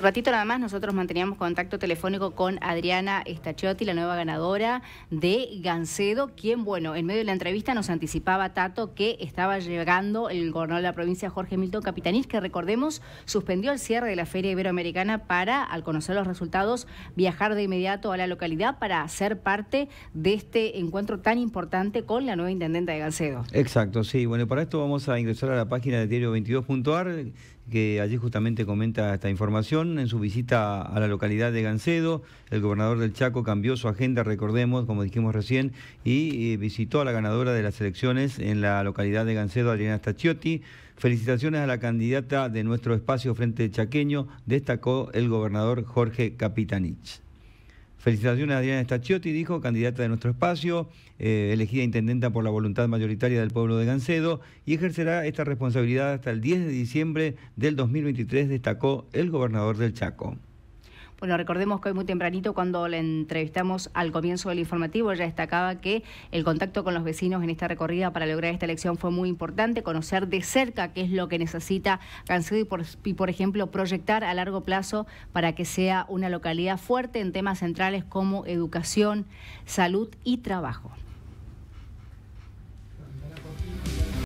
ratito nada más nosotros manteníamos contacto telefónico con Adriana Estachiotti, la nueva ganadora de Gancedo, quien, bueno, en medio de la entrevista nos anticipaba Tato que estaba llegando el gobernador de la provincia Jorge Milton Capitanich, que recordemos suspendió el cierre de la Feria Iberoamericana para, al conocer los resultados, viajar de inmediato a la localidad para ser parte de este encuentro tan importante con la nueva intendenta de Gancedo. Exacto, sí. Bueno, para esto vamos a ingresar a la página de diario22.ar, que allí justamente comenta esta información en su visita a la localidad de Gancedo. El gobernador del Chaco cambió su agenda, recordemos, como dijimos recién, y eh, visitó a la ganadora de las elecciones en la localidad de Gancedo, Adriana Stachiotti. Felicitaciones a la candidata de nuestro espacio Frente Chaqueño, destacó el gobernador Jorge Capitanich. Felicitaciones a Adriana Stachiotti, dijo, candidata de nuestro espacio, eh, elegida intendenta por la voluntad mayoritaria del pueblo de Gancedo, y ejercerá esta responsabilidad hasta el 10 de diciembre del 2023, destacó el gobernador del Chaco. Bueno, recordemos que hoy muy tempranito cuando la entrevistamos al comienzo del informativo, ella destacaba que el contacto con los vecinos en esta recorrida para lograr esta elección fue muy importante, conocer de cerca qué es lo que necesita Cancedo y por ejemplo proyectar a largo plazo para que sea una localidad fuerte en temas centrales como educación, salud y trabajo.